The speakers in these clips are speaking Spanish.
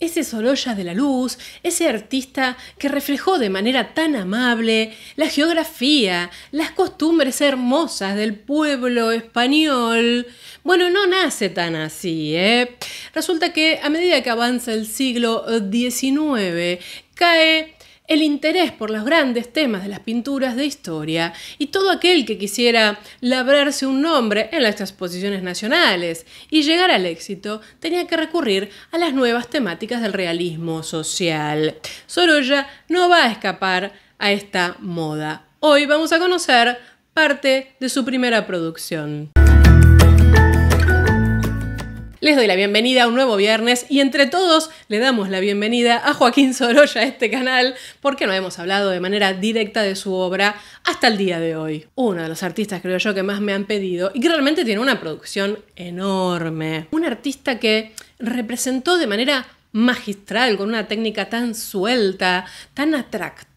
Ese Sorolla de la luz, ese artista que reflejó de manera tan amable la geografía, las costumbres hermosas del pueblo español. Bueno, no nace tan así, ¿eh? Resulta que a medida que avanza el siglo XIX, cae el interés por los grandes temas de las pinturas de historia y todo aquel que quisiera labrarse un nombre en las exposiciones nacionales y llegar al éxito tenía que recurrir a las nuevas temáticas del realismo social. Sorolla no va a escapar a esta moda. Hoy vamos a conocer parte de su primera producción. Les doy la bienvenida a un nuevo viernes y entre todos le damos la bienvenida a Joaquín Sorolla a este canal porque no hemos hablado de manera directa de su obra hasta el día de hoy. Uno de los artistas creo yo que más me han pedido y que realmente tiene una producción enorme. Un artista que representó de manera magistral, con una técnica tan suelta, tan atractiva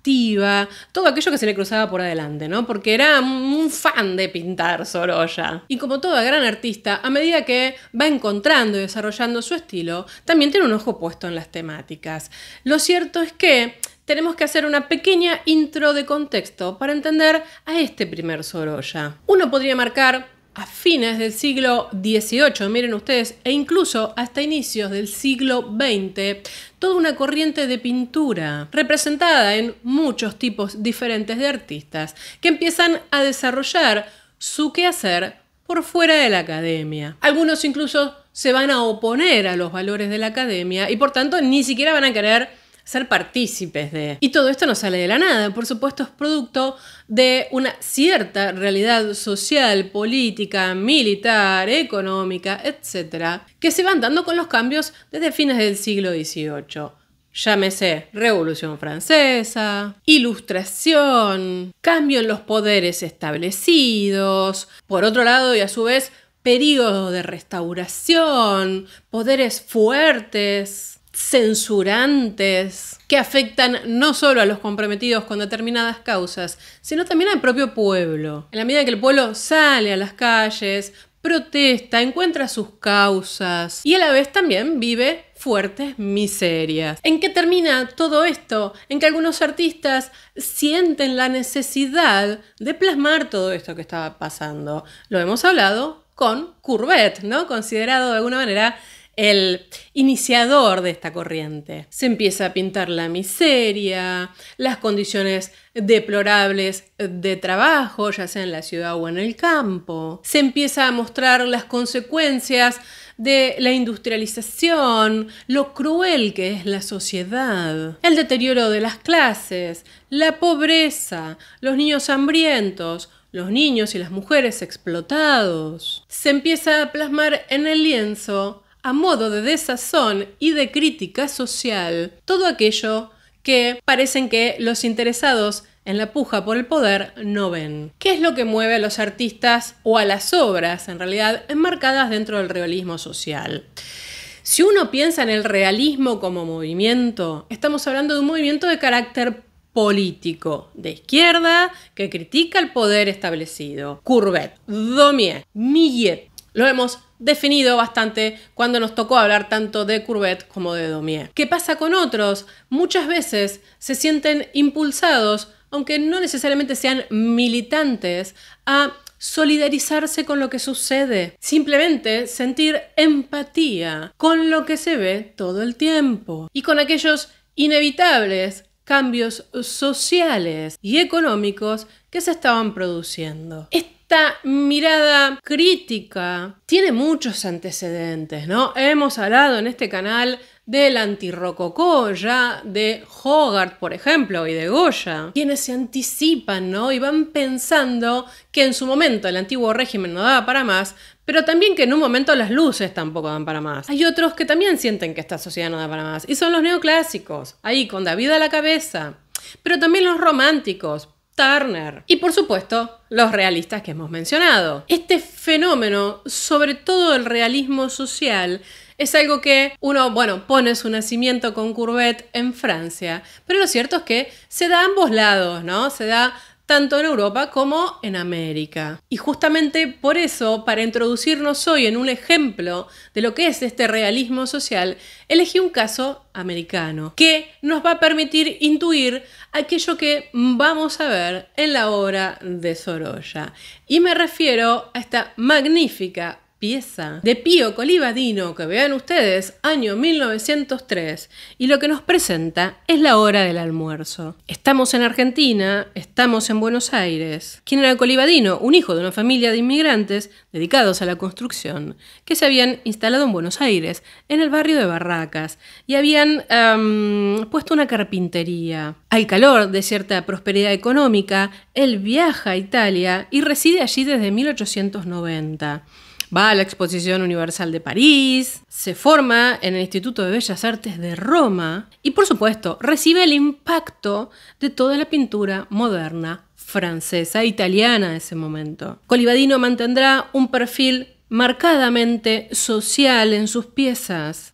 todo aquello que se le cruzaba por adelante, ¿no? Porque era un fan de pintar Sorolla. Y como toda gran artista, a medida que va encontrando y desarrollando su estilo, también tiene un ojo puesto en las temáticas. Lo cierto es que tenemos que hacer una pequeña intro de contexto para entender a este primer Sorolla. Uno podría marcar a fines del siglo XVIII, miren ustedes, e incluso hasta inicios del siglo XX, toda una corriente de pintura, representada en muchos tipos diferentes de artistas, que empiezan a desarrollar su quehacer por fuera de la academia. Algunos incluso se van a oponer a los valores de la academia y por tanto ni siquiera van a querer ser partícipes de. Y todo esto no sale de la nada, por supuesto es producto de una cierta realidad social, política, militar, económica, etc., que se van dando con los cambios desde fines del siglo XVIII. Llámese Revolución Francesa, Ilustración, cambio en los poderes establecidos, por otro lado y a su vez, periodo de restauración, poderes fuertes, censurantes que afectan no solo a los comprometidos con determinadas causas, sino también al propio pueblo. En la medida que el pueblo sale a las calles, protesta, encuentra sus causas y a la vez también vive fuertes miserias. ¿En qué termina todo esto? En que algunos artistas sienten la necesidad de plasmar todo esto que estaba pasando. Lo hemos hablado con Courbet, ¿no? Considerado de alguna manera el iniciador de esta corriente. Se empieza a pintar la miseria, las condiciones deplorables de trabajo, ya sea en la ciudad o en el campo. Se empieza a mostrar las consecuencias de la industrialización, lo cruel que es la sociedad, el deterioro de las clases, la pobreza, los niños hambrientos, los niños y las mujeres explotados. Se empieza a plasmar en el lienzo a modo de desazón y de crítica social todo aquello que parecen que los interesados en la puja por el poder no ven. ¿Qué es lo que mueve a los artistas o a las obras, en realidad, enmarcadas dentro del realismo social? Si uno piensa en el realismo como movimiento, estamos hablando de un movimiento de carácter político de izquierda que critica el poder establecido. Courbet, Daumier, Millet, lo vemos definido bastante cuando nos tocó hablar tanto de Courbet como de Domier. ¿Qué pasa con otros? Muchas veces se sienten impulsados, aunque no necesariamente sean militantes, a solidarizarse con lo que sucede, simplemente sentir empatía con lo que se ve todo el tiempo y con aquellos inevitables cambios sociales y económicos que se estaban produciendo esta mirada crítica tiene muchos antecedentes, ¿no? Hemos hablado en este canal del antirrococó, ya de Hogarth, por ejemplo, y de Goya, quienes se anticipan, ¿no? Y van pensando que en su momento el antiguo régimen no daba para más, pero también que en un momento las luces tampoco dan para más. Hay otros que también sienten que esta sociedad no da para más, y son los neoclásicos, ahí con David a la cabeza, pero también los románticos, Turner. Y por supuesto, los realistas que hemos mencionado. Este fenómeno, sobre todo el realismo social, es algo que uno, bueno, pone su nacimiento con Courbet en Francia, pero lo cierto es que se da a ambos lados, ¿no? Se da tanto en Europa como en América. Y justamente por eso, para introducirnos hoy en un ejemplo de lo que es este realismo social, elegí un caso americano que nos va a permitir intuir aquello que vamos a ver en la obra de Sorolla. Y me refiero a esta magnífica de Pío Colivadino que vean ustedes, año 1903, y lo que nos presenta es la hora del almuerzo. Estamos en Argentina, estamos en Buenos Aires. ¿Quién era Colivadino? Un hijo de una familia de inmigrantes dedicados a la construcción, que se habían instalado en Buenos Aires, en el barrio de Barracas, y habían puesto una carpintería. Al calor de cierta prosperidad económica, él viaja a Italia y reside allí desde 1890 va a la Exposición Universal de París, se forma en el Instituto de Bellas Artes de Roma y por supuesto recibe el impacto de toda la pintura moderna francesa, e italiana de ese momento. Colibadino mantendrá un perfil marcadamente social en sus piezas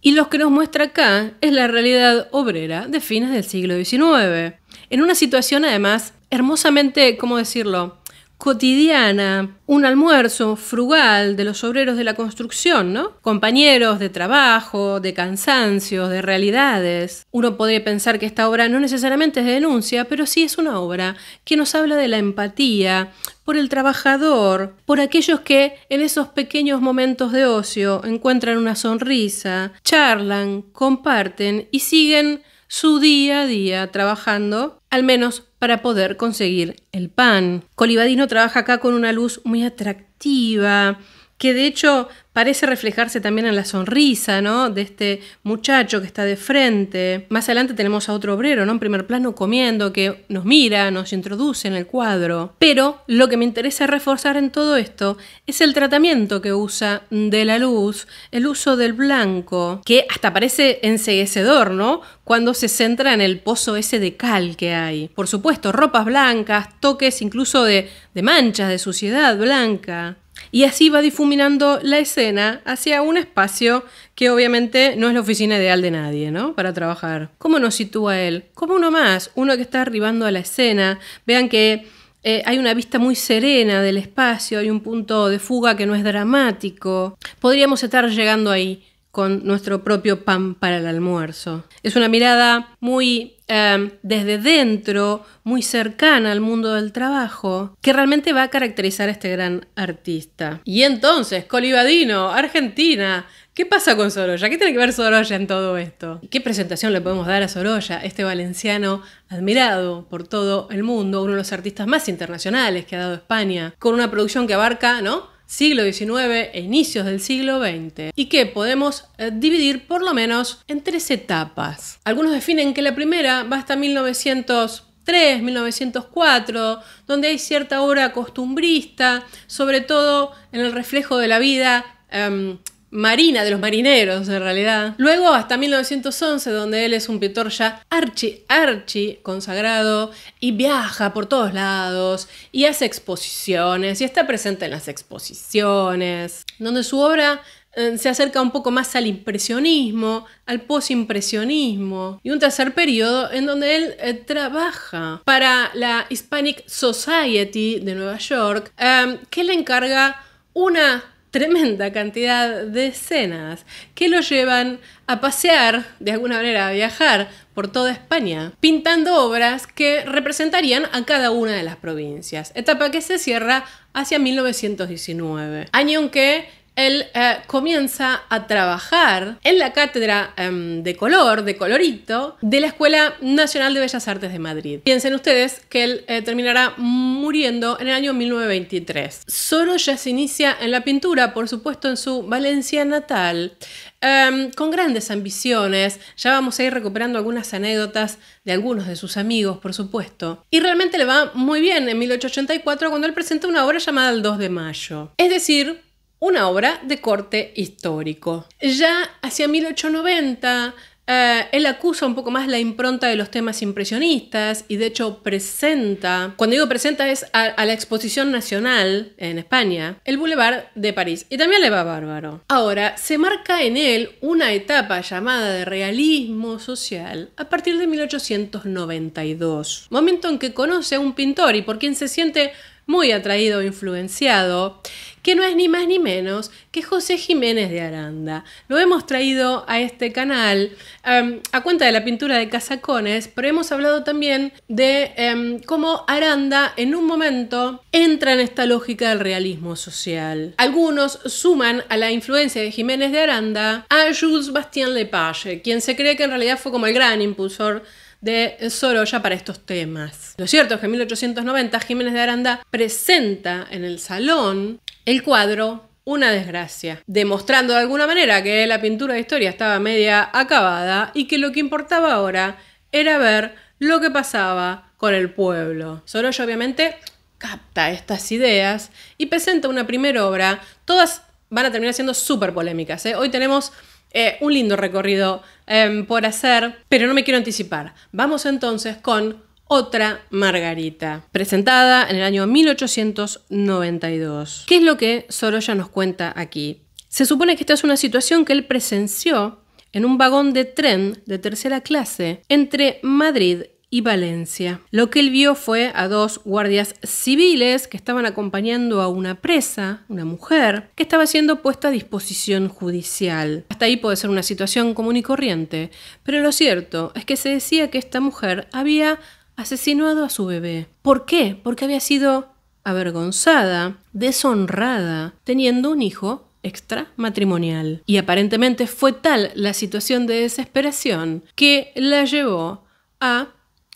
y lo que nos muestra acá es la realidad obrera de fines del siglo XIX, en una situación además hermosamente, ¿cómo decirlo?, cotidiana, un almuerzo frugal de los obreros de la construcción, ¿no? Compañeros de trabajo, de cansancios, de realidades. Uno podría pensar que esta obra no necesariamente es de denuncia, pero sí es una obra que nos habla de la empatía por el trabajador, por aquellos que en esos pequeños momentos de ocio encuentran una sonrisa, charlan, comparten y siguen su día a día trabajando al menos para poder conseguir el pan. Colibadino trabaja acá con una luz muy atractiva, que de hecho parece reflejarse también en la sonrisa, ¿no? De este muchacho que está de frente. Más adelante tenemos a otro obrero, ¿no? En primer plano comiendo, que nos mira, nos introduce en el cuadro. Pero lo que me interesa reforzar en todo esto es el tratamiento que usa de la luz, el uso del blanco, que hasta parece enseguecedor, ¿no? Cuando se centra en el pozo ese de cal que hay. Por supuesto, ropas blancas, toques incluso de manchas, de suciedad blanca. Y así va difuminando la escena hacia un espacio que obviamente no es la oficina ideal de nadie, ¿no? Para trabajar. ¿Cómo nos sitúa él? Como uno más, uno que está arribando a la escena. Vean que eh, hay una vista muy serena del espacio, hay un punto de fuga que no es dramático. Podríamos estar llegando ahí con nuestro propio pan para el almuerzo. Es una mirada muy em, desde dentro, muy cercana al mundo del trabajo, que realmente va a caracterizar a este gran artista. Y entonces, Colibadino, Argentina, ¿Qué pasa con Sorolla? ¿Qué tiene que ver Sorolla en todo esto? ¿Qué presentación le podemos dar a Sorolla, este valenciano admirado por todo el mundo, uno de los artistas más internacionales que ha dado España, con una producción que abarca, ¿no? siglo XIX e inicios del siglo XX, y que podemos eh, dividir por lo menos en tres etapas. Algunos definen que la primera va hasta 1903, 1904, donde hay cierta obra costumbrista, sobre todo en el reflejo de la vida em, marina, de los marineros en realidad. Luego hasta 1911, donde él es un pintor ya archi, archi consagrado y viaja por todos lados y hace exposiciones y está presente en las exposiciones, donde su obra eh, se acerca un poco más al impresionismo, al posimpresionismo y un tercer periodo en donde él eh, trabaja para la Hispanic Society de Nueva York, eh, que le encarga una tremenda cantidad de escenas que lo llevan a pasear, de alguna manera a viajar por toda España, pintando obras que representarían a cada una de las provincias, etapa que se cierra hacia 1919, año en que él eh, comienza a trabajar en la cátedra em, de color, de colorito, de la Escuela Nacional de Bellas Artes de Madrid. Piensen ustedes que él eh, terminará muriendo en el año 1923. Solo ya se inicia en la pintura, por supuesto, en su Valencia natal, em, con grandes ambiciones. Ya vamos a ir recuperando algunas anécdotas de algunos de sus amigos, por supuesto. Y realmente le va muy bien en 1884 cuando él presenta una obra llamada El 2 de Mayo. Es decir, una obra de corte histórico. Ya hacia 1890, eh, él acusa un poco más la impronta de los temas impresionistas y de hecho presenta, cuando digo presenta es a, a la exposición nacional en España, el Boulevard de París. Y también le va bárbaro. Ahora, se marca en él una etapa llamada de realismo social a partir de 1892, momento en que conoce a un pintor y por quien se siente muy atraído e influenciado, que no es ni más ni menos que José Jiménez de Aranda. Lo hemos traído a este canal em, a cuenta de la pintura de casacones, pero hemos hablado también de em, cómo Aranda en un momento entra en esta lógica del realismo social. Algunos suman a la influencia de Jiménez de Aranda a Jules Bastien Lepage, quien se cree que en realidad fue como el gran impulsor de Sorolla para estos temas. Lo cierto es que en 1890 Jiménez de Aranda presenta en el Salón el cuadro Una desgracia, demostrando de alguna manera que la pintura de historia estaba media acabada y que lo que importaba ahora era ver lo que pasaba con el pueblo. Sorolla obviamente capta estas ideas y presenta una primera obra, todas van a terminar siendo súper polémicas. ¿eh? Hoy tenemos eh, un lindo recorrido em, por hacer, pero no me quiero anticipar. Vamos entonces con otra Margarita, presentada en el año 1892. ¿Qué es lo que Sorolla nos cuenta aquí? Se supone que esta es una situación que él presenció en un vagón de tren de tercera clase entre Madrid y Valencia. Lo que él vio fue a dos guardias civiles que estaban acompañando a una presa, una mujer, que estaba siendo puesta a disposición judicial. Hasta ahí puede ser una situación común y corriente, pero lo cierto es que se decía que esta mujer había asesinado a su bebé. ¿Por qué? Porque había sido avergonzada, deshonrada, teniendo un hijo extramatrimonial. Y aparentemente fue tal la situación de desesperación que la llevó a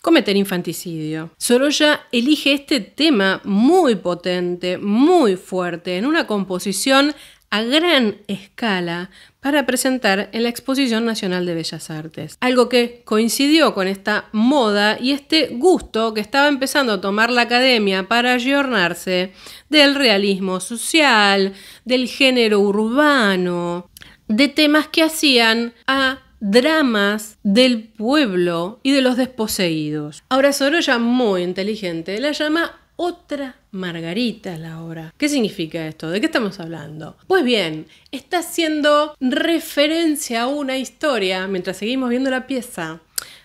cometer infanticidio. Sorolla elige este tema muy potente, muy fuerte, en una composición a gran escala para presentar en la Exposición Nacional de Bellas Artes. Algo que coincidió con esta moda y este gusto que estaba empezando a tomar la academia para ayornarse del realismo social, del género urbano, de temas que hacían a dramas del pueblo y de los desposeídos. Ahora Sorolla, muy inteligente, la llama otra Margarita es la obra. ¿Qué significa esto? ¿De qué estamos hablando? Pues bien, está haciendo referencia a una historia, mientras seguimos viendo la pieza,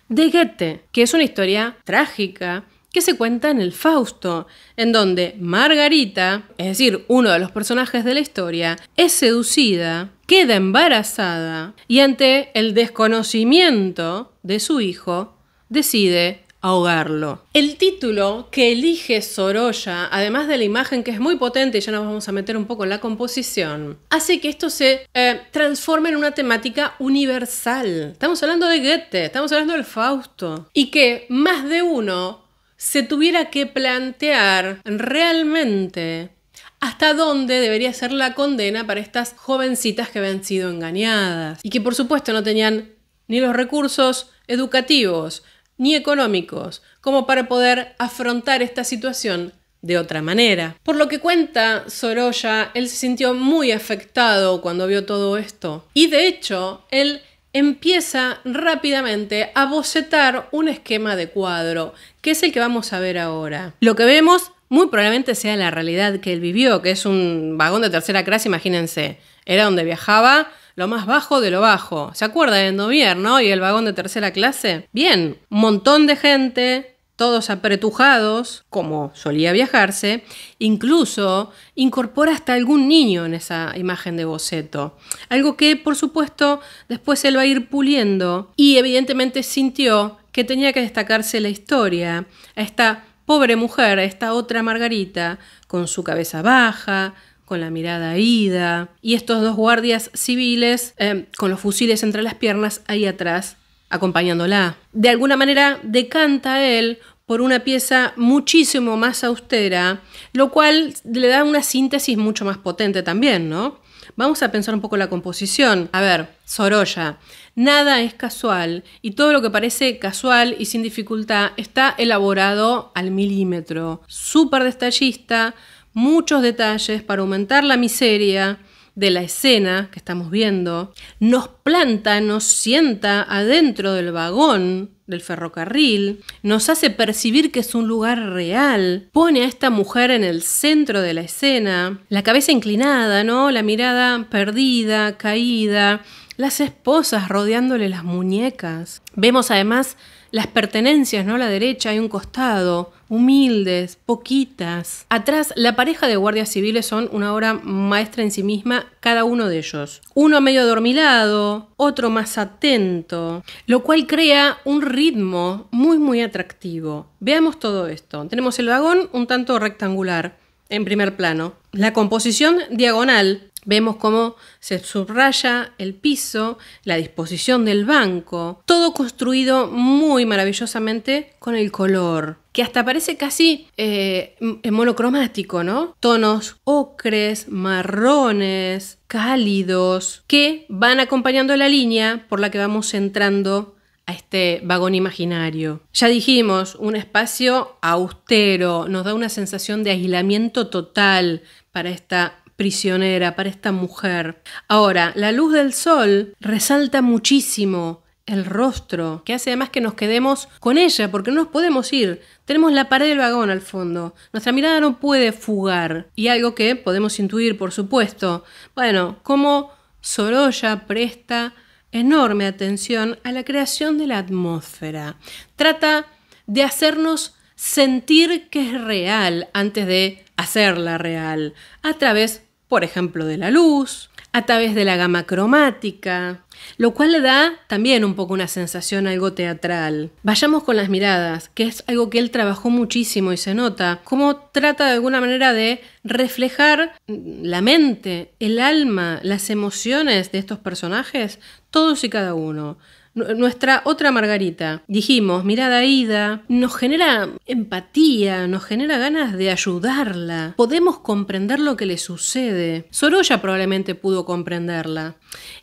de Goethe, que es una historia trágica, que se cuenta en el Fausto, en donde Margarita, es decir, uno de los personajes de la historia, es seducida, queda embarazada y ante el desconocimiento de su hijo, decide ahogarlo. El título que elige Sorolla, además de la imagen que es muy potente, y ya nos vamos a meter un poco en la composición, hace que esto se eh, transforme en una temática universal. Estamos hablando de Goethe, estamos hablando del Fausto, y que más de uno se tuviera que plantear realmente hasta dónde debería ser la condena para estas jovencitas que habían sido engañadas y que por supuesto no tenían ni los recursos educativos, ni económicos como para poder afrontar esta situación de otra manera. Por lo que cuenta Sorolla, él se sintió muy afectado cuando vio todo esto y de hecho él empieza rápidamente a bocetar un esquema de cuadro, que es el que vamos a ver ahora. Lo que vemos muy probablemente sea la realidad que él vivió, que es un vagón de tercera clase, imagínense, era donde viajaba lo más bajo de lo bajo. ¿Se acuerda de Novierno? Y el vagón de tercera clase. Bien, un montón de gente, todos apretujados, como solía viajarse, incluso incorpora hasta algún niño en esa imagen de boceto. Algo que, por supuesto, después él va a ir puliendo y evidentemente sintió que tenía que destacarse la historia, a esta pobre mujer, a esta otra Margarita, con su cabeza baja, con la mirada ida, y estos dos guardias civiles eh, con los fusiles entre las piernas ahí atrás, acompañándola. De alguna manera decanta él por una pieza muchísimo más austera, lo cual le da una síntesis mucho más potente también, ¿no? Vamos a pensar un poco la composición. A ver, Sorolla, nada es casual y todo lo que parece casual y sin dificultad está elaborado al milímetro. Súper detallista, muchos detalles para aumentar la miseria de la escena que estamos viendo, nos planta, nos sienta adentro del vagón del ferrocarril, nos hace percibir que es un lugar real, pone a esta mujer en el centro de la escena, la cabeza inclinada, ¿no? La mirada perdida, caída, las esposas rodeándole las muñecas. Vemos además las pertenencias, ¿no? A la derecha hay un costado, humildes, poquitas. Atrás, la pareja de guardias civiles son una obra maestra en sí misma, cada uno de ellos. Uno medio adormilado, otro más atento, lo cual crea un ritmo muy, muy atractivo. Veamos todo esto. Tenemos el vagón un tanto rectangular, en primer plano. La composición diagonal, Vemos cómo se subraya el piso, la disposición del banco, todo construido muy maravillosamente con el color, que hasta parece casi eh, monocromático, ¿no? Tonos ocres, marrones, cálidos, que van acompañando la línea por la que vamos entrando a este vagón imaginario. Ya dijimos, un espacio austero, nos da una sensación de aislamiento total para esta prisionera, para esta mujer. Ahora, la luz del sol resalta muchísimo el rostro, que hace además que nos quedemos con ella, porque no nos podemos ir. Tenemos la pared del vagón al fondo. Nuestra mirada no puede fugar. Y algo que podemos intuir, por supuesto. Bueno, como Sorolla presta enorme atención a la creación de la atmósfera. Trata de hacernos sentir que es real antes de hacerla real, a través por ejemplo, de la luz, a través de la gama cromática, lo cual le da también un poco una sensación algo teatral. Vayamos con las miradas, que es algo que él trabajó muchísimo y se nota, cómo trata de alguna manera de reflejar la mente, el alma, las emociones de estos personajes, todos y cada uno nuestra otra Margarita. Dijimos, mirada ida, nos genera empatía, nos genera ganas de ayudarla. Podemos comprender lo que le sucede. Sorolla probablemente pudo comprenderla.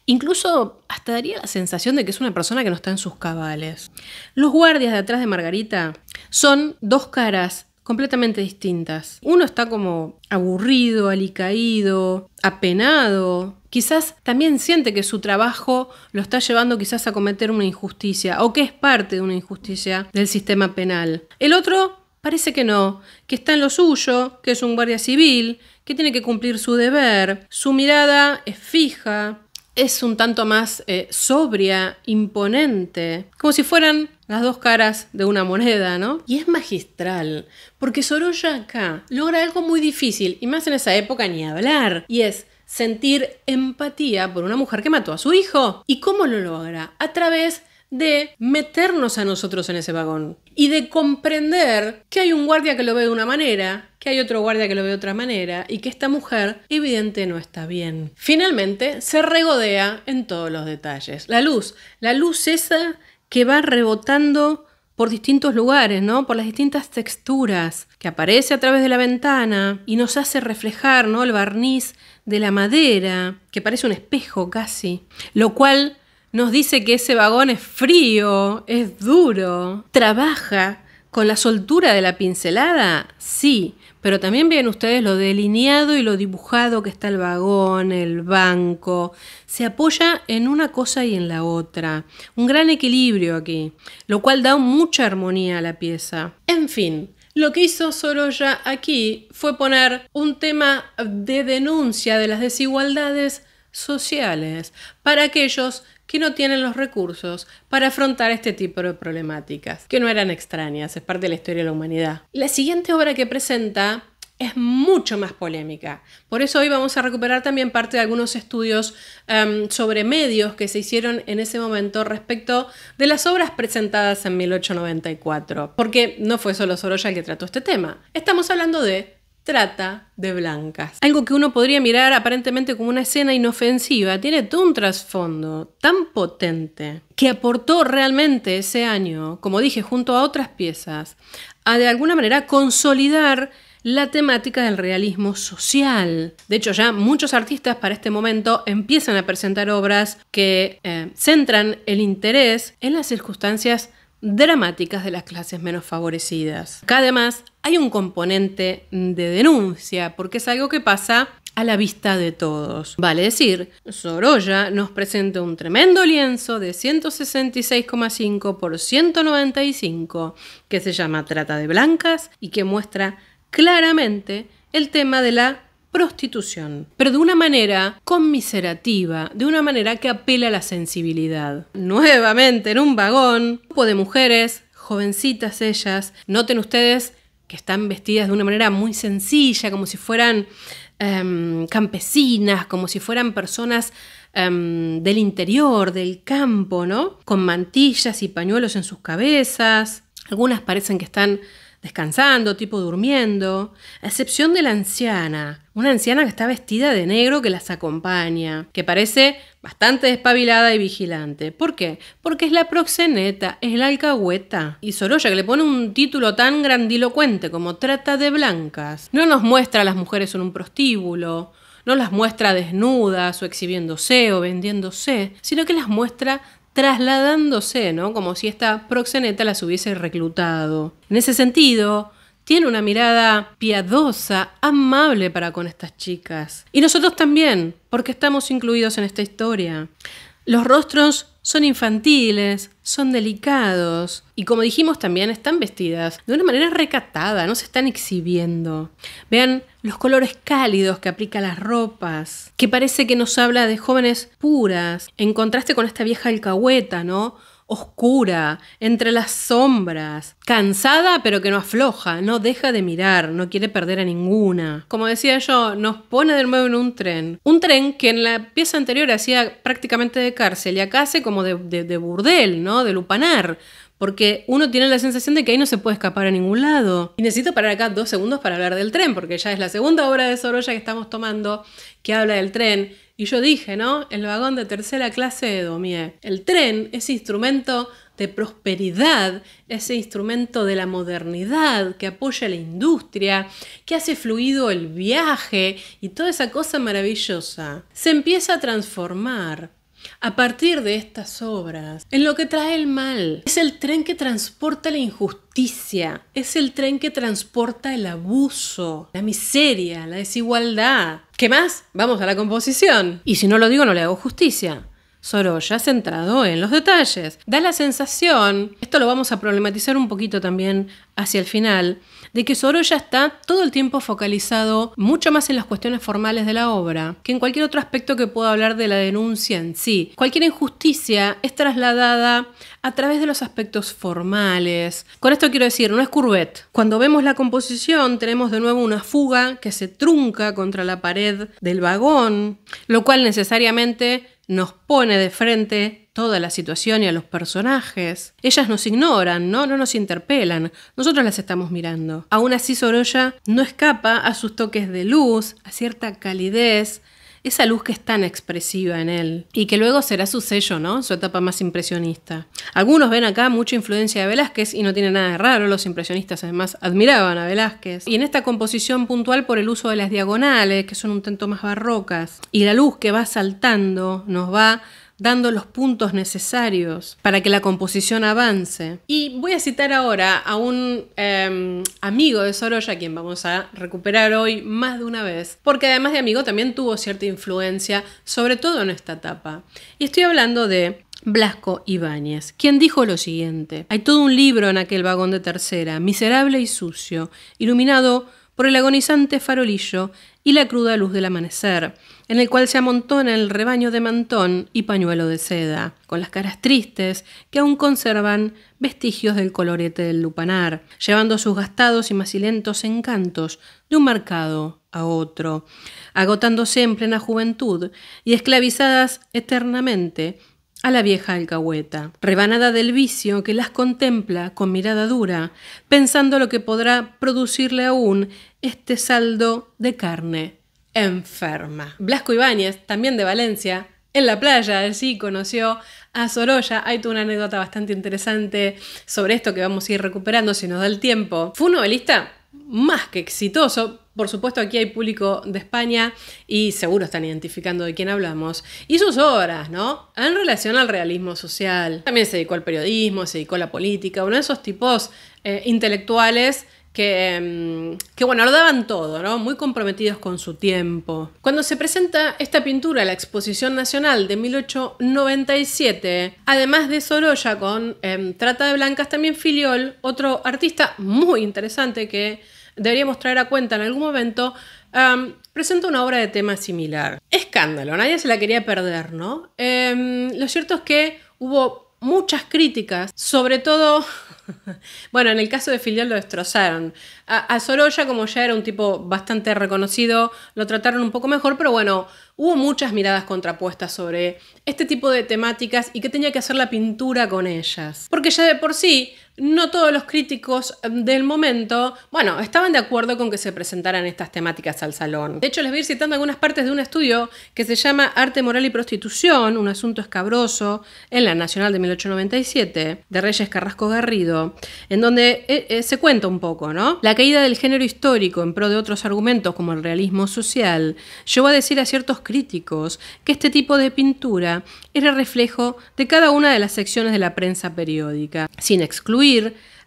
Incluso hasta daría la sensación de que es una persona que no está en sus cabales. Los guardias de atrás de Margarita son dos caras completamente distintas. Uno está como aburrido, alicaído, apenado, quizás también siente que su trabajo lo está llevando quizás a cometer una injusticia o que es parte de una injusticia del sistema penal. El otro parece que no, que está en lo suyo, que es un guardia civil, que tiene que cumplir su deber, su mirada es fija, es un tanto más eh, sobria, imponente, como si fueran las dos caras de una moneda, ¿no? Y es magistral, porque Sorolla acá logra algo muy difícil, y más en esa época ni hablar, y es sentir empatía por una mujer que mató a su hijo. ¿Y cómo lo logra? A través de meternos a nosotros en ese vagón y de comprender que hay un guardia que lo ve de una manera, que hay otro guardia que lo ve de otra manera y que esta mujer evidente no está bien. Finalmente se regodea en todos los detalles. La luz, la luz esa que va rebotando por distintos lugares, ¿no? Por las distintas texturas que aparece a través de la ventana y nos hace reflejar, ¿no? El barniz de la madera, que parece un espejo casi, lo cual nos dice que ese vagón es frío, es duro, trabaja con la soltura de la pincelada, sí, pero también ven ustedes lo delineado y lo dibujado que está el vagón, el banco. Se apoya en una cosa y en la otra. Un gran equilibrio aquí, lo cual da mucha armonía a la pieza. En fin, lo que hizo Sorolla aquí fue poner un tema de denuncia de las desigualdades sociales para aquellos que no tienen los recursos para afrontar este tipo de problemáticas, que no eran extrañas, es parte de la historia de la humanidad. La siguiente obra que presenta es mucho más polémica. Por eso hoy vamos a recuperar también parte de algunos estudios em, sobre medios que se hicieron en ese momento respecto de las obras presentadas en 1894, porque no fue solo Sorolla el que trató este tema. Estamos hablando de trata de blancas. Algo que uno podría mirar aparentemente como una escena inofensiva, tiene todo un trasfondo tan potente que aportó realmente ese año, como dije, junto a otras piezas, a de alguna manera consolidar la temática del realismo social. De hecho, ya muchos artistas para este momento empiezan a presentar obras que eh, centran el interés en las circunstancias dramáticas de las clases menos favorecidas. Acá además hay un componente mm, de denuncia, porque es algo que pasa a la vista de todos. Vale decir, Sorolla nos presenta un tremendo lienzo de 166,5 por 195 que se llama Trata de Blancas y que muestra claramente el tema de la prostitución, pero de una manera conmiserativa, de una manera que apela a la sensibilidad. Nuevamente en un vagón, un grupo de mujeres, jovencitas ellas, noten ustedes que están vestidas de una manera muy sencilla, como si fueran em, campesinas, como si fueran personas em, del interior, del campo, ¿no? Con mantillas y pañuelos en sus cabezas. Algunas parecen que están descansando, tipo durmiendo, a excepción de la anciana, una anciana que está vestida de negro que las acompaña, que parece bastante despabilada y vigilante. ¿Por qué? Porque es la proxeneta, es la alcahueta. Y Sorolla, que le pone un título tan grandilocuente como Trata de Blancas, no nos muestra a las mujeres en un prostíbulo, no las muestra desnudas o exhibiéndose o vendiéndose, sino que las muestra trasladándose, ¿no? Como si esta proxeneta las hubiese reclutado. En ese sentido, tiene una mirada piadosa, amable para con estas chicas. Y nosotros también, porque estamos incluidos en esta historia. Los rostros son infantiles, son delicados y como dijimos también están vestidas de una manera recatada, no se están exhibiendo. Vean los colores cálidos que aplica a las ropas, que parece que nos habla de jóvenes puras, en contraste con esta vieja alcahueta, ¿no? oscura, entre las sombras, cansada pero que no afloja, no deja de mirar, no quiere perder a ninguna. Como decía yo, nos pone de nuevo en un tren. Un tren que en la pieza anterior hacía prácticamente de cárcel y acá hace como de, burdel, ¿no? De lupanar. Porque uno tiene la sensación de que ahí no se puede escapar a ningún lado. Y necesito parar acá dos segundos para hablar del tren, porque ya es la segunda obra de Sorolla que estamos tomando que habla del tren y yo dije, ¿no? El vagón de tercera clase de Domier. El tren, ese instrumento de prosperidad, ese instrumento de la modernidad que apoya la industria, que hace fluido el viaje y toda esa cosa maravillosa, se empieza a transformar a partir de estas obras en lo que trae el mal. Es el tren que transporta la injusticia, es el tren que transporta el abuso, la miseria, la desigualdad. ¿Qué más? Vamos a la composición. Y si no lo digo, no le hago justicia. Sorolla centrado en los detalles. Da la sensación, esto lo vamos a problematizar un poquito también hacia el final, de que ya está todo el tiempo focalizado mucho más en las cuestiones formales de la obra que en cualquier otro aspecto que pueda hablar de la denuncia en sí. Cualquier injusticia es trasladada a través de los aspectos formales. Con esto quiero decir, no es Courbet. Cuando vemos la composición tenemos de nuevo una fuga que se trunca contra la pared del vagón, lo cual necesariamente nos pone de frente toda la situación y a los personajes. Ellas nos ignoran, ¿no? No nos interpelan. Nosotros las estamos mirando. Aún así, Sorolla no escapa a sus toques de luz, a cierta calidez, esa luz que es tan expresiva en él y que luego será su sello, ¿no? Su etapa más impresionista. Algunos ven acá mucha influencia de Velázquez y no tiene nada de raro, los impresionistas además admiraban a Velázquez. Y en esta composición puntual por el uso de las diagonales, que son un tanto más barrocas, y la luz que va saltando nos va dando los puntos necesarios para que la composición avance. Y voy a citar ahora a un em, amigo de Sorolla, quien vamos a recuperar hoy más de una vez, porque además de amigo también tuvo cierta influencia, sobre todo en esta etapa. Y estoy hablando de Blasco Ibáñez, quien dijo lo siguiente, hay todo un libro en aquel vagón de tercera, miserable y sucio, iluminado por el agonizante farolillo y la cruda luz del amanecer en el cual se amontona el rebaño de mantón y pañuelo de seda, con las caras tristes que aún conservan vestigios del colorete del lupanar, llevando sus gastados y macilentos encantos de un mercado a otro, agotándose en plena juventud y esclavizadas eternamente a la vieja alcahueta, rebanada del vicio que las contempla con mirada dura, pensando lo que podrá producirle aún este saldo de carne enferma. Blasco Ibáñez, también de Valencia, en la playa, así conoció a Sorolla. Hay una anécdota bastante interesante sobre esto que vamos a ir recuperando si nos da el tiempo. Fue un novelista más que exitoso. Por supuesto, aquí hay público de España y seguro están identificando de quién hablamos. Y sus obras, ¿no? En relación al realismo social. También se dedicó al periodismo, se dedicó a la política, uno de esos tipos eh, intelectuales Em, que, bueno, lo daban todo, ¿no? Muy comprometidos con su tiempo. Cuando se presenta esta pintura a la Exposición Nacional de 1897, además de Sorolla con em, Trata de Blancas, también Filiol, otro artista muy interesante que deberíamos traer a cuenta en algún momento, em, presenta una obra de tema similar. Escándalo, nadie se la quería perder, ¿no? lo cierto es que hubo muchas críticas, sobre todo, bueno, en el caso de Filial lo destrozaron. A, a, Sorolla, como ya era un tipo bastante reconocido, lo trataron un poco mejor, pero bueno, hubo muchas miradas contrapuestas sobre este tipo de temáticas y qué tenía que hacer la pintura con ellas. Porque ya de por sí, no todos los críticos em, del momento, bueno, estaban de acuerdo con que se presentaran estas temáticas al salón. De hecho, les voy a ir citando algunas partes de un estudio que se llama Arte Moral y Prostitución, un asunto escabroso, en la Nacional de 1897, de Reyes Carrasco Garrido, en donde eh, eh, se cuenta un poco, ¿no? La caída del género histórico en pro de otros argumentos como el realismo social llevó a decir a ciertos críticos que este tipo de pintura era reflejo de cada una de las secciones de la prensa periódica, sin excluir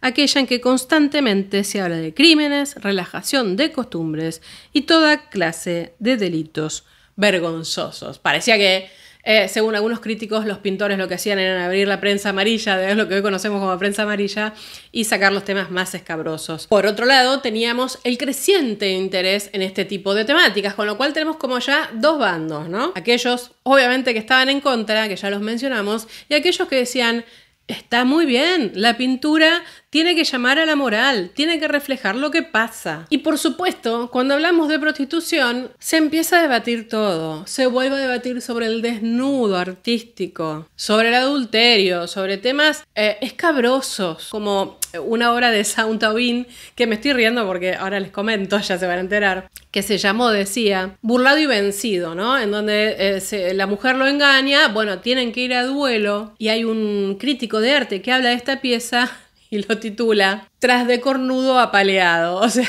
aquella en que constantemente se habla de crímenes, relajación de costumbres y toda clase de delitos vergonzosos. Parecía que, eh, según algunos críticos, los pintores lo que hacían era abrir la prensa amarilla, de lo que hoy conocemos como prensa amarilla, y sacar los temas más escabrosos. Por otro lado, teníamos el creciente interés en este tipo de temáticas, con lo cual tenemos como ya dos bandos, ¿no? Aquellos, obviamente, que estaban en contra, que ya los mencionamos, y aquellos que decían, Está muy bien, la pintura tiene que llamar a la moral, tiene que reflejar lo que pasa. Y por supuesto, cuando hablamos de prostitución, se empieza a debatir todo, se vuelve a debatir sobre el desnudo artístico, sobre el adulterio, sobre temas eh, escabrosos, como una obra de Sound Taubin, que me estoy riendo porque ahora les comento, ya se van a enterar, que se llamó, decía, Burlado y Vencido, ¿no? En donde eh, la mujer lo engaña, bueno, tienen que ir a duelo y hay un crítico de arte que habla de esta pieza y lo titula Tras de cornudo apaleado, o sea...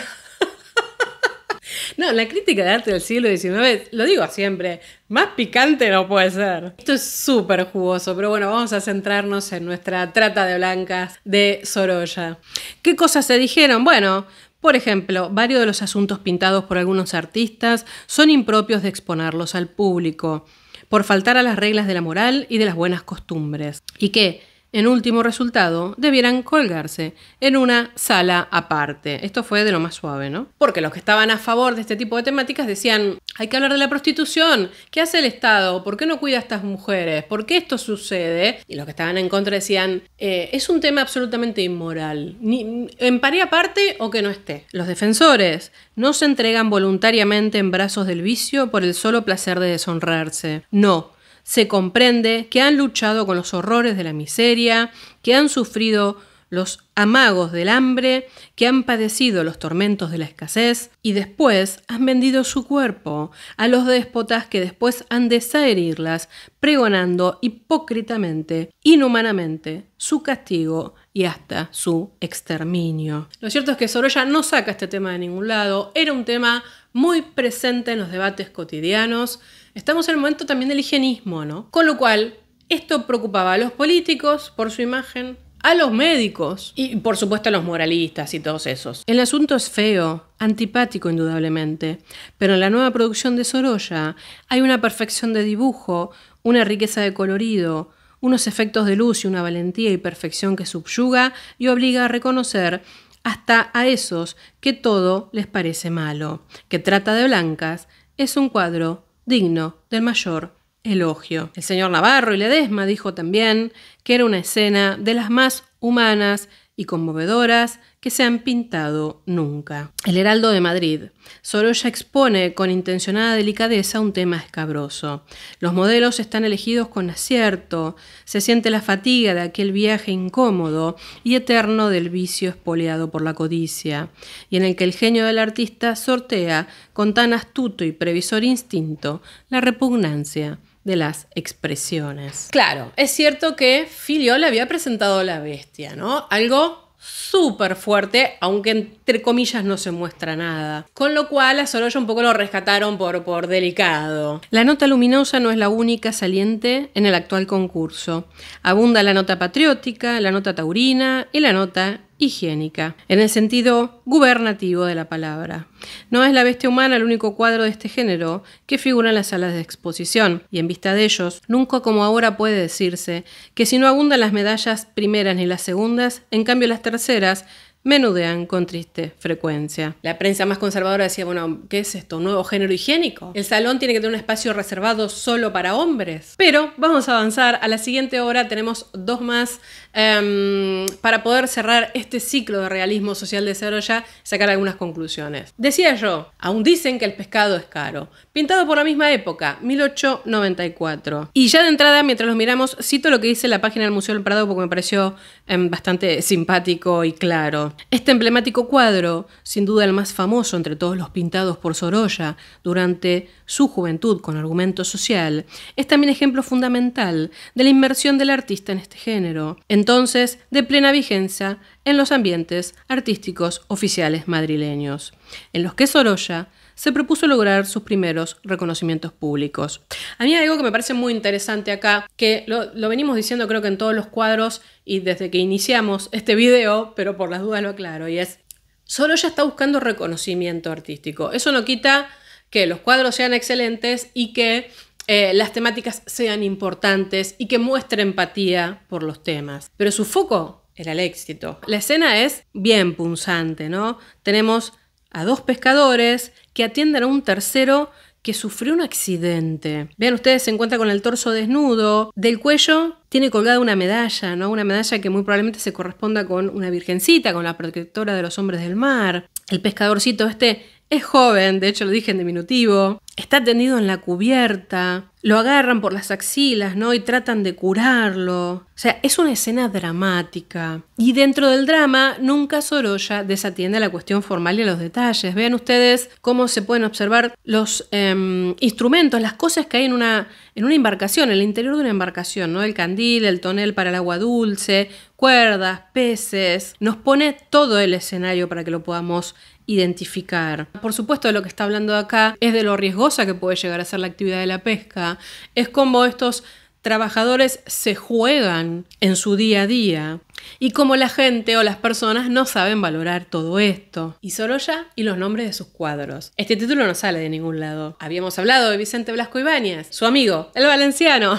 No, la crítica de arte del siglo XIX, lo digo siempre, más picante no puede ser. Esto es súper jugoso, pero bueno, vamos a centrarnos en nuestra trata de blancas de Sorolla. ¿Qué cosas se dijeron? Bueno, por ejemplo, varios de los asuntos pintados por algunos artistas son impropios de exponerlos al público, por faltar a las reglas de la moral y de las buenas costumbres. ¿Y qué? en último resultado, debieran colgarse en una sala aparte. Esto fue de lo más suave, ¿no? Porque los que estaban a favor de este tipo de temáticas decían, hay que hablar de la prostitución, ¿qué hace el Estado? ¿Por qué no cuida a estas mujeres? ¿Por qué esto sucede? Y los que estaban en contra decían, eh, es un tema absolutamente inmoral, en paré aparte o que no esté. Los defensores no se entregan voluntariamente en brazos del vicio por el solo placer de deshonrarse. No, se comprende que han luchado con los horrores de la miseria, que han sufrido los amagos del hambre, que han padecido los tormentos de la escasez y después han vendido su cuerpo a los déspotas que después han de saherirlas, pregonando hipócritamente, inhumanamente, su castigo y hasta su exterminio. Lo cierto es que Sorolla no saca este tema de ningún lado, era un tema muy presente en los debates cotidianos. Estamos en el momento también del higienismo, ¿no? Con lo cual, esto preocupaba a los políticos por su imagen, a los médicos y por supuesto a los moralistas y todos esos. El asunto es feo, antipático indudablemente, pero en la nueva producción de Sorolla hay una perfección de dibujo, una riqueza de colorido, unos efectos de luz y una valentía y perfección que subyuga y obliga a reconocer hasta a esos que todo les parece malo, que trata de blancas, es un cuadro digno del mayor elogio. El señor Navarro y Ledesma dijo también que era una escena de las más humanas y conmovedoras que se han pintado nunca. El Heraldo de Madrid. Sorolla expone con intencionada delicadeza un tema escabroso. Los modelos están elegidos con acierto, se siente la fatiga de aquel viaje incómodo y eterno del vicio espoleado por la codicia, y en el que el genio del artista sortea con tan astuto y previsor instinto la repugnancia de las expresiones. Claro, es cierto que le había presentado la bestia, ¿no? Algo súper fuerte, aunque entre comillas no se muestra nada. Con lo cual a Sorolla un poco lo rescataron por, por delicado. La nota luminosa no es la única saliente en el actual concurso. Abunda la nota patriótica, la nota taurina y la nota higiénica, en el sentido gubernativo de la palabra. No es la bestia humana el único cuadro de este género que figura en las salas de exposición, y en vista de ellos, nunca como ahora puede decirse que si no abundan las medallas primeras ni las segundas, en cambio las terceras menudean con triste frecuencia. La prensa más conservadora decía, bueno, ¿qué es esto? ¿Un nuevo género higiénico? El salón tiene que tener un espacio reservado solo para hombres. Pero vamos a avanzar. A la siguiente hora tenemos dos más Em, para poder cerrar este ciclo de realismo social de Sorolla, sacar algunas conclusiones. Decía yo, aún dicen que el pescado es caro, pintado por la misma época, 1894. Y ya de entrada, mientras los miramos, cito lo que dice la página del Museo del Prado porque me pareció em, bastante simpático y claro. Este emblemático cuadro, sin duda el más famoso entre todos los pintados por Sorolla durante su juventud con argumento social, es también ejemplo fundamental de la inmersión del artista en este género. En entonces de plena vigencia en los ambientes artísticos oficiales madrileños, en los que Sorolla se propuso lograr sus primeros reconocimientos públicos. A mí hay algo que me parece muy interesante acá, que lo, venimos diciendo creo que en todos los cuadros y desde que iniciamos este video, pero por las dudas lo aclaro, y es, Sorolla está buscando reconocimiento artístico. Eso no quita que los cuadros sean excelentes y que eh, las temáticas sean importantes y que muestre empatía por los temas. Pero su foco era el éxito. La escena es bien punzante, ¿no? Tenemos a dos pescadores que atienden a un tercero que sufrió un accidente. Vean, ustedes se encuentra con el torso desnudo, del cuello tiene colgada una medalla, ¿no? Una medalla que muy probablemente se corresponda con una virgencita, con la protectora de los hombres del mar. El pescadorcito este es joven, de hecho lo dije en diminutivo. Está tendido en la cubierta, lo agarran por las axilas, ¿no? Y tratan de curarlo. O sea, es una escena dramática. Y dentro del drama, nunca Sorolla desatiende la cuestión formal y los detalles. Vean ustedes cómo se pueden observar los em, instrumentos, las cosas que hay en una, en una embarcación, en el interior de una embarcación, ¿no? El candil, el tonel para el agua dulce, cuerdas, peces. Nos pone todo el escenario para que lo podamos identificar. Por supuesto, lo que está hablando acá es de lo riesgosa que puede llegar a ser la actividad de la pesca, es como estos trabajadores se juegan en su día a día y como la gente o las personas no saben valorar todo esto. Y Sorolla y los nombres de sus cuadros. Este título no sale de ningún lado. Habíamos hablado de Vicente Blasco Ibáñez, su amigo, el valenciano.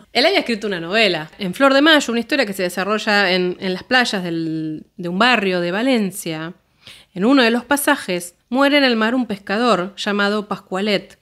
Él había escrito una novela, En Flor de Mayo, una historia que se desarrolla en, las playas de un barrio de Valencia. En uno de los pasajes muere en el mar un pescador llamado Pascualet,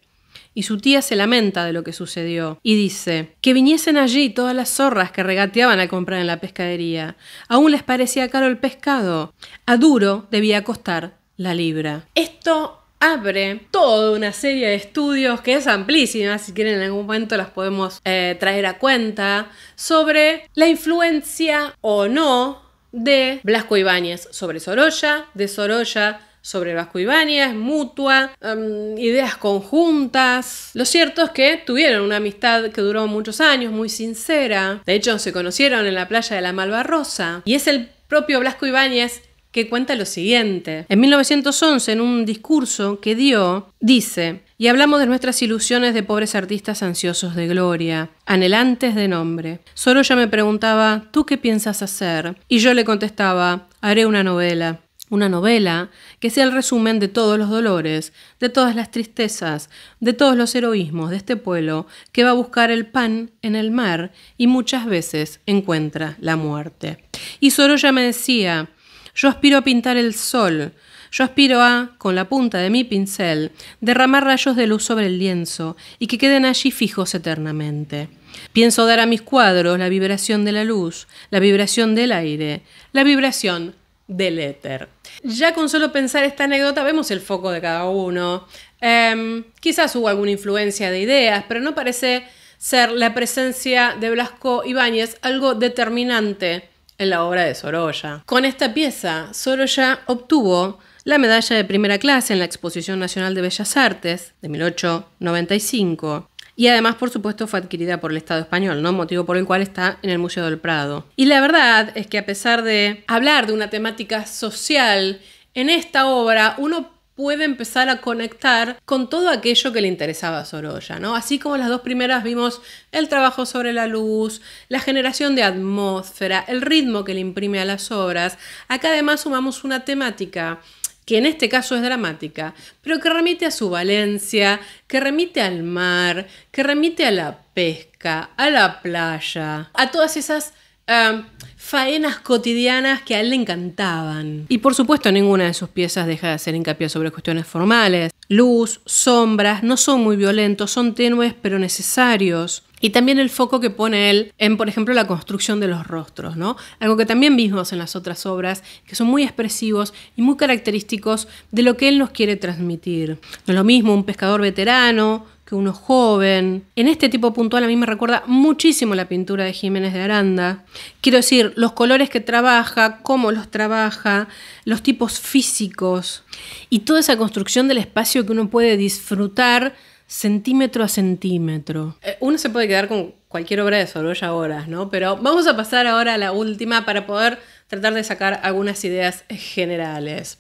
y su tía se lamenta de lo que sucedió y dice que viniesen allí todas las zorras que regateaban a comprar en la pescadería. Aún les parecía caro el pescado. A duro debía costar la libra. Esto abre toda una serie de estudios que es amplísima, si quieren en algún momento las podemos eh, traer a cuenta, sobre la influencia o no de Blasco Ibáñez sobre Sorolla, de Sorolla sobre Blasco Ibáñez, mutua, em, ideas conjuntas. Lo cierto es que tuvieron una amistad que duró muchos años, muy sincera. De hecho, se conocieron en la playa de la Malvarrosa. Y es el propio Blasco Ibáñez que cuenta lo siguiente. En 1911, en un discurso que dio, dice, y hablamos de nuestras ilusiones de pobres artistas ansiosos de gloria, anhelantes de nombre. Sorolla me preguntaba, ¿tú qué piensas hacer? Y yo le contestaba, haré una novela. Una novela que sea el resumen de todos los dolores, de todas las tristezas, de todos los heroísmos de este pueblo que va a buscar el pan en el mar y muchas veces encuentra la muerte. Y Sorolla me decía, yo aspiro a pintar el sol, yo aspiro a, con la punta de mi pincel, derramar rayos de luz sobre el lienzo y que queden allí fijos eternamente. Pienso dar a mis cuadros la vibración de la luz, la vibración del aire, la vibración del éter. Ya con solo pensar esta anécdota vemos el foco de cada uno. Em, quizás hubo alguna influencia de ideas, pero no parece ser la presencia de Blasco Ibáñez algo determinante en la obra de Sorolla. Con esta pieza, Sorolla obtuvo la medalla de primera clase en la Exposición Nacional de Bellas Artes de 1895, y además, por supuesto, fue adquirida por el Estado español, ¿no? Motivo por el cual está en el Museo del Prado. Y la verdad es que a pesar de hablar de una temática social, en esta obra uno puede empezar a conectar con todo aquello que le interesaba a Sorolla, ¿no? Así como las dos primeras vimos el trabajo sobre la luz, la generación de atmósfera, el ritmo que le imprime a las obras, acá además sumamos una temática que en este caso es dramática, pero que remite a su Valencia, que remite al mar, que remite a la pesca, a la playa, a todas esas eh, faenas cotidianas que a él le encantaban. Y por supuesto ninguna de sus piezas deja de hacer hincapié sobre cuestiones formales. Luz, sombras, no son muy violentos, son tenues pero necesarios. Y también el foco que pone él en, por ejemplo, la construcción de los rostros, ¿no? Algo que también vimos en las otras obras, que son muy expresivos y muy característicos de lo que él nos quiere transmitir. No es lo mismo un pescador veterano que uno joven. En este tipo puntual a mí me recuerda muchísimo la pintura de Jiménez de Aranda. Quiero decir, los colores que trabaja, cómo los trabaja, los tipos físicos y toda esa construcción del espacio que uno puede disfrutar centímetro a centímetro. Eh, uno se puede quedar con cualquier obra de Sorolla horas, ¿no? Pero vamos a pasar ahora a la última para poder tratar de sacar algunas ideas generales.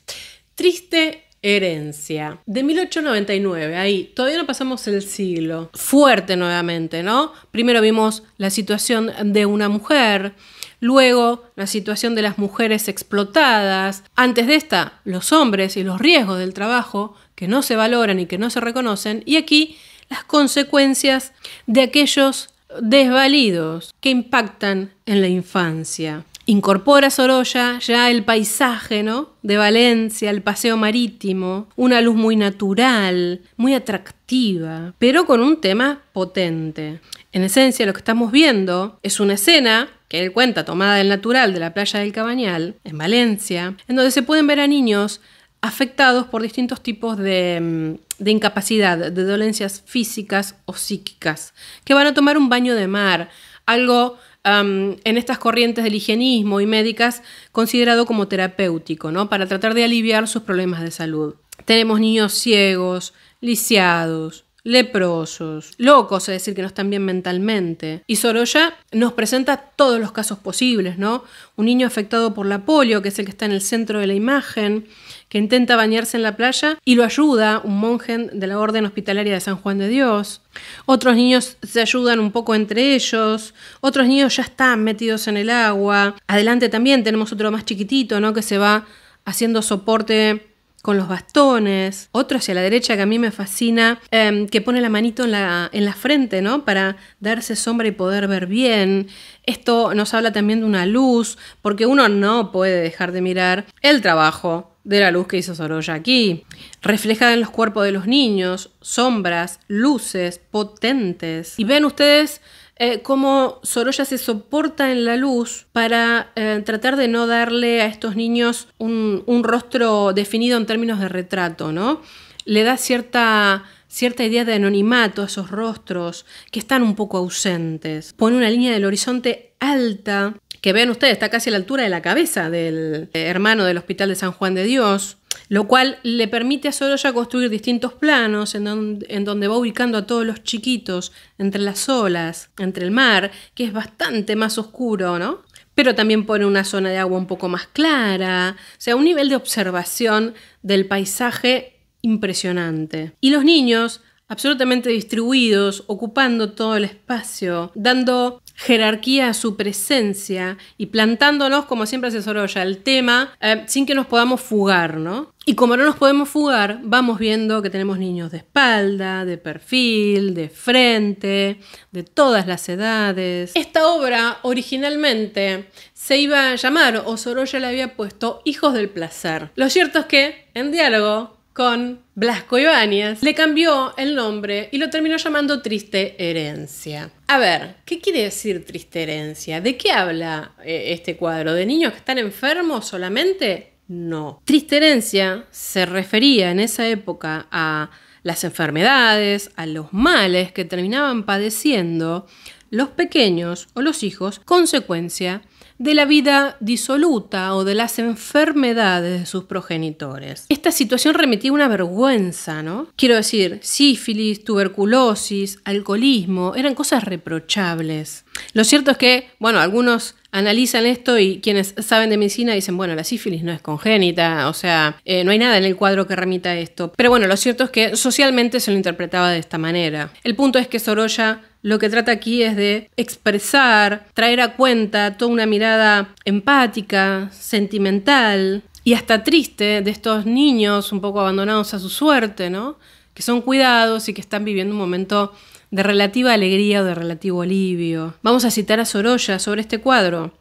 Triste herencia. De 1899, ahí, todavía no pasamos el siglo. Fuerte nuevamente, ¿no? Primero vimos la situación de una mujer, luego la situación de las mujeres explotadas, antes de esta, los hombres y los riesgos del trabajo, que no se valoran y que no se reconocen, y aquí las consecuencias de aquellos desvalidos que impactan en la infancia. Incorpora Sorolla ya el paisaje ¿no? de Valencia, el paseo marítimo, una luz muy natural, muy atractiva, pero con un tema potente. En esencia, lo que estamos viendo es una escena que él cuenta tomada del natural de la playa del Cabañal, en Valencia, en donde se pueden ver a niños afectados por distintos tipos mm, de, incapacidad, de dolencias físicas o psíquicas, que van a tomar un baño de mar, algo en estas corrientes del higienismo y médicas considerado como terapéutico, ¿no? para tratar de aliviar sus problemas de salud. Tenemos niños ciegos, lisiados, leprosos, locos, es decir, que no están bien mentalmente. Y Sorolla nos presenta todos los casos posibles, ¿no? Un niño afectado por la polio, que es el que está en el centro de la imagen, que intenta bañarse en la playa y lo ayuda un monje de la Orden Hospitalaria de San Juan de Dios. Otros niños se ayudan un poco entre ellos, otros niños ya están metidos en el agua. Adelante también tenemos otro más chiquitito, ¿no? Que se va haciendo soporte con los bastones, otro hacia la derecha que a mí me fascina, em, que pone la manito en la, en la frente, ¿no? Para darse sombra y poder ver bien. Esto nos habla también de una luz, porque uno no puede dejar de mirar el trabajo de la luz que hizo Sorolla aquí. Refleja en los cuerpos de los niños sombras, luces potentes. Y ven ustedes eh, cómo Sorolla se soporta en la luz para eh, tratar de no darle a estos niños un, rostro definido en términos de retrato, ¿no? Le da cierta cierta idea de anonimato a esos rostros que están un poco ausentes. Pone una línea del horizonte alta que ven ustedes, está casi a la altura de la cabeza del eh, hermano del Hospital de San Juan de Dios, lo cual le permite a Sorolla construir distintos planos en donde, en donde, va ubicando a todos los chiquitos entre las olas, entre el mar, que es bastante más oscuro, ¿no? Pero también pone una zona de agua un poco más clara, o sea, un nivel de observación del paisaje impresionante. Y los niños absolutamente distribuidos, ocupando todo el espacio, dando jerarquía a su presencia y plantándonos, como siempre hace Sorolla, el tema eh, sin que nos podamos fugar, ¿no? Y como no nos podemos fugar, vamos viendo que tenemos niños de espalda, de perfil, de frente, de todas las edades. Esta obra originalmente se iba a llamar, o Sorolla le había puesto, Hijos del Placer. Lo cierto es que, en diálogo con Blasco Ibáñez, le cambió el nombre y lo terminó llamando Triste Herencia. A ver, ¿qué quiere decir Triste Herencia? ¿De qué habla eh, este cuadro? ¿De niños que están enfermos solamente? No. Triste Herencia se refería en esa época a las enfermedades, a los males que terminaban padeciendo los pequeños o los hijos, consecuencia de la vida disoluta o de las enfermedades de sus progenitores. Esta situación remitía una vergüenza, ¿no? Quiero decir, sífilis, tuberculosis, alcoholismo, eran cosas reprochables. Lo cierto es que, bueno, algunos analizan esto y quienes saben de medicina dicen, bueno, la sífilis no es congénita, o sea, eh, no hay nada en el cuadro que remita a esto. Pero bueno, lo cierto es que socialmente se lo interpretaba de esta manera. El punto es que Sorolla lo que trata aquí es de expresar, traer a cuenta toda una mirada empática, sentimental y hasta triste de estos niños un poco abandonados a su suerte, ¿no? Que son cuidados y que están viviendo un momento de relativa alegría o de relativo alivio. Vamos a citar a Sorolla sobre este cuadro.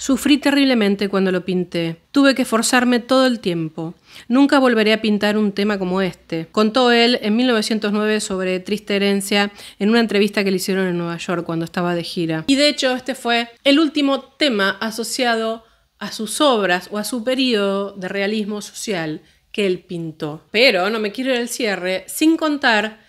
Sufrí terriblemente cuando lo pinté. Tuve que forzarme todo el tiempo. Nunca volveré a pintar un tema como este, contó él en 1909 sobre Triste Herencia en una entrevista que le hicieron en Nueva York cuando estaba de gira. Y de hecho este fue el último tema asociado a sus obras o a su periodo de realismo social que él pintó. Pero no me quiero ir al cierre sin contar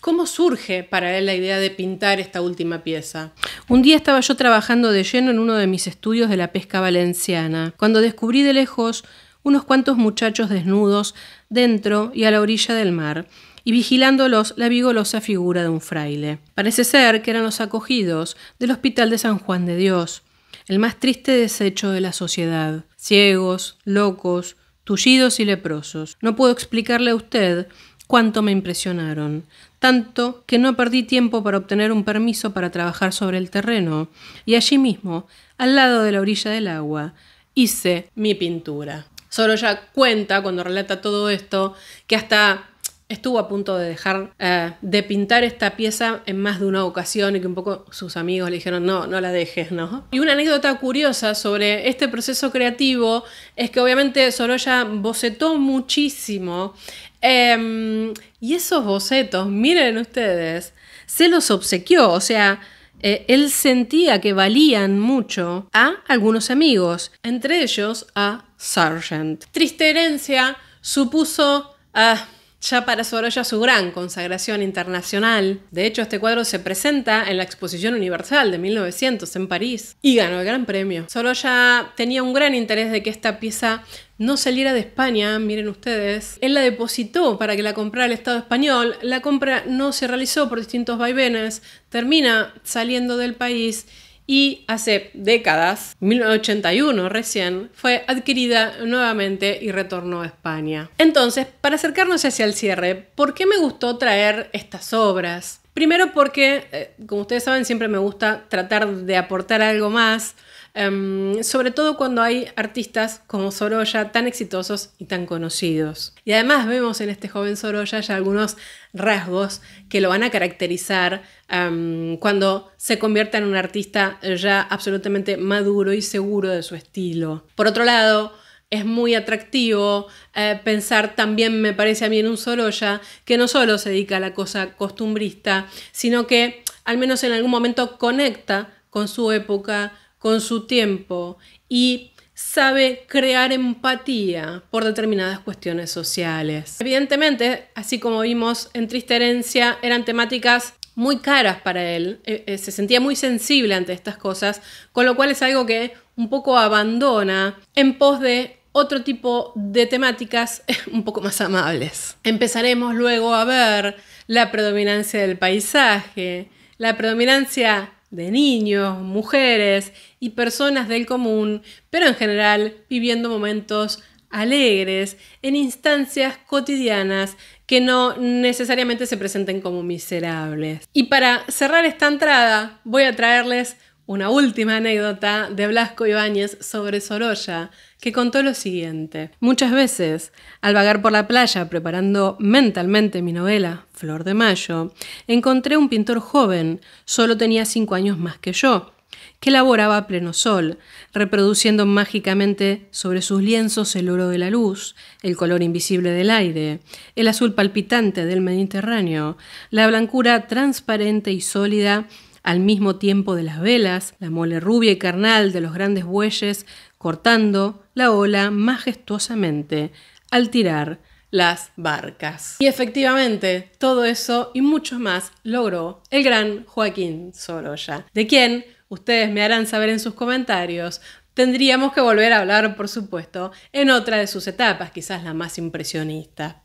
¿Cómo surge para él la idea de pintar esta última pieza? Un día estaba yo trabajando de lleno en uno de mis estudios de la pesca valenciana, cuando descubrí de lejos unos cuantos muchachos desnudos dentro y a la orilla del mar, y vigilándolos la vigorosa figura de un fraile. Parece ser que eran los acogidos del Hospital de San Juan de Dios, el más triste desecho de la sociedad, ciegos, locos, tullidos y leprosos. No puedo explicarle a usted cuánto me impresionaron, tanto que no perdí tiempo para obtener un permiso para trabajar sobre el terreno, y allí mismo, al lado de la orilla del agua, hice mi pintura. Sorolla cuenta, cuando relata todo esto, que hasta estuvo a punto de dejar eh, de pintar esta pieza en más de una ocasión y que un poco sus amigos le dijeron, no, no la dejes, ¿no? Y una anécdota curiosa sobre este proceso creativo es que obviamente Sorolla bocetó muchísimo em, y esos bocetos, miren ustedes, se los obsequió, o sea... Eh, él sentía que valían mucho a algunos amigos, entre ellos a Sargent. Triste herencia supuso ah, ya para Sorolla su gran consagración internacional. De hecho, este cuadro se presenta en la Exposición Universal de 1900 en París y ganó el Gran Premio. Sorolla tenía un gran interés de que esta pieza no saliera de España, miren ustedes. Él la depositó para que la comprara el Estado español, la compra no se realizó por distintos vaivenes, termina saliendo del país y hace décadas, 1981 recién, fue adquirida nuevamente y retornó a España. Entonces, para acercarnos hacia el cierre, ¿por qué me gustó traer estas obras? Primero porque, eh, como ustedes saben, siempre me gusta tratar de aportar algo más Em, sobre todo cuando hay artistas como Sorolla tan exitosos y tan conocidos. Y además vemos en este joven Sorolla ya algunos rasgos que lo van a caracterizar em, cuando se convierta en un artista ya absolutamente maduro y seguro de su estilo. Por otro lado, es muy atractivo eh, pensar también, me parece a mí, en un Sorolla que no solo se dedica a la cosa costumbrista, sino que al menos en algún momento conecta con su época, con su tiempo y sabe crear empatía por determinadas cuestiones sociales. Evidentemente, así como vimos en Triste Herencia, eran temáticas muy caras para él, eh, eh, se sentía muy sensible ante estas cosas, con lo cual es algo que un poco abandona en pos de otro tipo de temáticas un poco más amables. Empezaremos luego a ver la predominancia del paisaje, la predominancia de niños, mujeres y personas del común, pero en general viviendo momentos alegres en instancias cotidianas que no necesariamente se presenten como miserables. Y para cerrar esta entrada, voy a traerles una última anécdota de Blasco Ibáñez sobre Sorolla, que contó lo siguiente. Muchas veces, al vagar por la playa preparando mentalmente mi novela, Flor de Mayo, encontré un pintor joven, solo tenía cinco años más que yo, que laboraba a pleno sol, reproduciendo mágicamente sobre sus lienzos el oro de la luz, el color invisible del aire, el azul palpitante del Mediterráneo, la blancura transparente y sólida al mismo tiempo de las velas, la mole rubia y carnal de los grandes bueyes, cortando la ola majestuosamente al tirar las barcas. Y efectivamente, todo eso y mucho más logró el gran Joaquín Sorolla, de quien ustedes me harán saber en sus comentarios. Tendríamos que volver a hablar, por supuesto, en otra de sus etapas, quizás la más impresionista.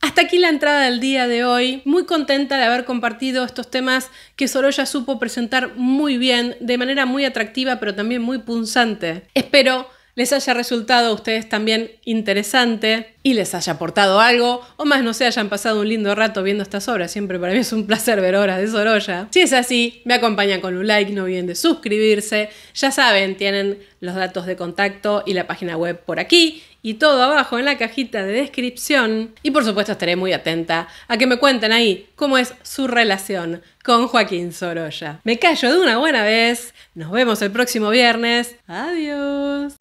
Hasta aquí la entrada del día de hoy. Muy contenta de haber compartido estos temas que Sorolla supo presentar muy bien, de manera muy atractiva, pero también muy punzante. Espero les haya resultado a ustedes también interesante y les haya aportado algo, o más no se hayan pasado un lindo rato viendo estas obras. Siempre para mí es un placer ver obras de Sorolla. Si es así, me acompañan con un like, no olviden de suscribirse. Ya saben, tienen los datos de contacto y la página web por aquí y todo abajo en la cajita de descripción. Y por supuesto estaré muy atenta a que me cuenten ahí cómo es su relación con Joaquín Sorolla. Me callo de una buena vez, nos vemos el próximo viernes, adiós.